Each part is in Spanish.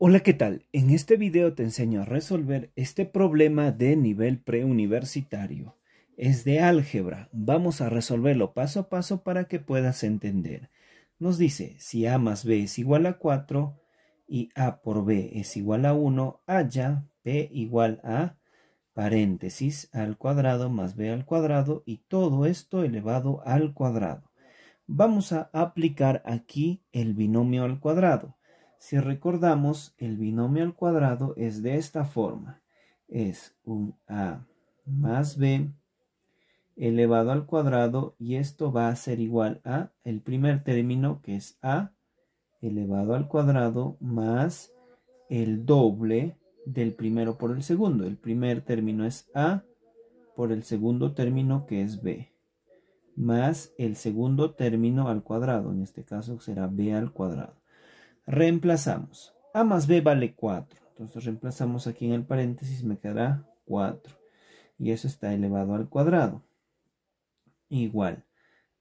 Hola, ¿qué tal? En este video te enseño a resolver este problema de nivel preuniversitario. Es de álgebra. Vamos a resolverlo paso a paso para que puedas entender. Nos dice, si A más B es igual a 4 y A por B es igual a 1, haya P igual a paréntesis al cuadrado más B al cuadrado y todo esto elevado al cuadrado. Vamos a aplicar aquí el binomio al cuadrado si recordamos, el binomio al cuadrado es de esta forma. Es un a más b elevado al cuadrado y esto va a ser igual a el primer término que es a elevado al cuadrado más el doble del primero por el segundo. El primer término es a por el segundo término que es b más el segundo término al cuadrado. En este caso será b al cuadrado. Reemplazamos. A más B vale 4. Entonces reemplazamos aquí en el paréntesis, me quedará 4. Y eso está elevado al cuadrado. Igual.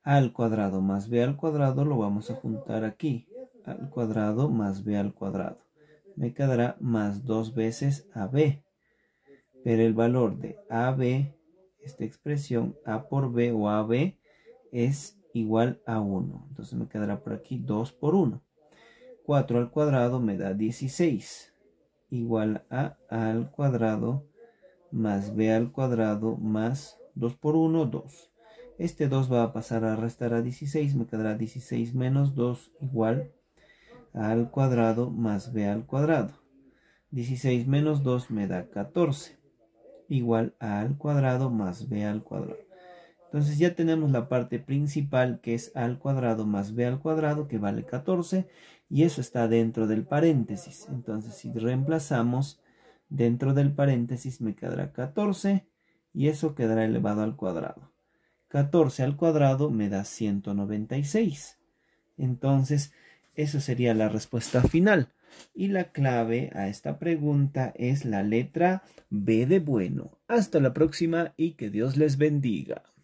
al cuadrado más B al cuadrado lo vamos a juntar aquí. al cuadrado más B al cuadrado. Me quedará más dos veces AB. Pero el valor de AB, esta expresión A por B o AB, es igual a 1. Entonces me quedará por aquí 2 por 1. 4 al cuadrado me da 16, igual a a al cuadrado más b al cuadrado más 2 por 1, 2. Este 2 va a pasar a restar a 16, me quedará 16 menos 2 igual a al cuadrado más b al cuadrado. 16 menos 2 me da 14, igual a al cuadrado más b al cuadrado. Entonces ya tenemos la parte principal que es al cuadrado más b al cuadrado que vale 14 y eso está dentro del paréntesis. Entonces si reemplazamos dentro del paréntesis me quedará 14 y eso quedará elevado al cuadrado. 14 al cuadrado me da 196. Entonces eso sería la respuesta final. Y la clave a esta pregunta es la letra B de bueno. Hasta la próxima y que Dios les bendiga.